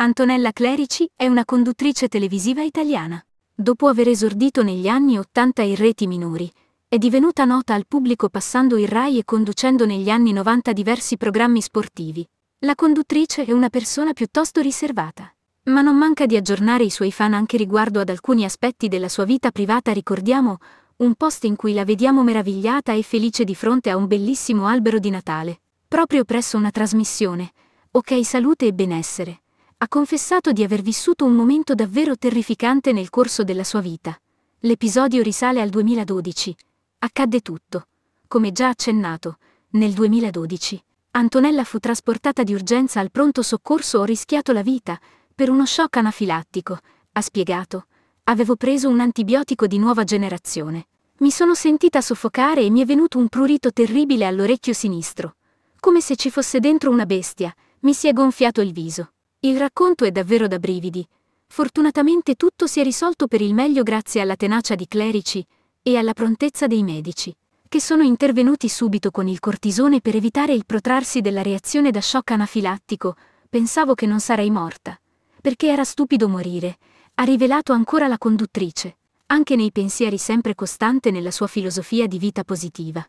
Antonella Clerici è una conduttrice televisiva italiana. Dopo aver esordito negli anni 80 in reti minori, è divenuta nota al pubblico passando il RAI e conducendo negli anni 90 diversi programmi sportivi. La conduttrice è una persona piuttosto riservata, ma non manca di aggiornare i suoi fan anche riguardo ad alcuni aspetti della sua vita privata. Ricordiamo un post in cui la vediamo meravigliata e felice di fronte a un bellissimo albero di Natale, proprio presso una trasmissione. Ok salute e benessere ha confessato di aver vissuto un momento davvero terrificante nel corso della sua vita. L'episodio risale al 2012. Accadde tutto. Come già accennato, nel 2012, Antonella fu trasportata di urgenza al pronto soccorso ho rischiato la vita per uno shock anafilattico, ha spiegato. Avevo preso un antibiotico di nuova generazione. Mi sono sentita soffocare e mi è venuto un prurito terribile all'orecchio sinistro. Come se ci fosse dentro una bestia, mi si è gonfiato il viso. Il racconto è davvero da brividi. Fortunatamente tutto si è risolto per il meglio grazie alla tenacia di clerici e alla prontezza dei medici, che sono intervenuti subito con il cortisone per evitare il protrarsi della reazione da shock anafilattico. Pensavo che non sarei morta, perché era stupido morire, ha rivelato ancora la conduttrice, anche nei pensieri sempre costante nella sua filosofia di vita positiva.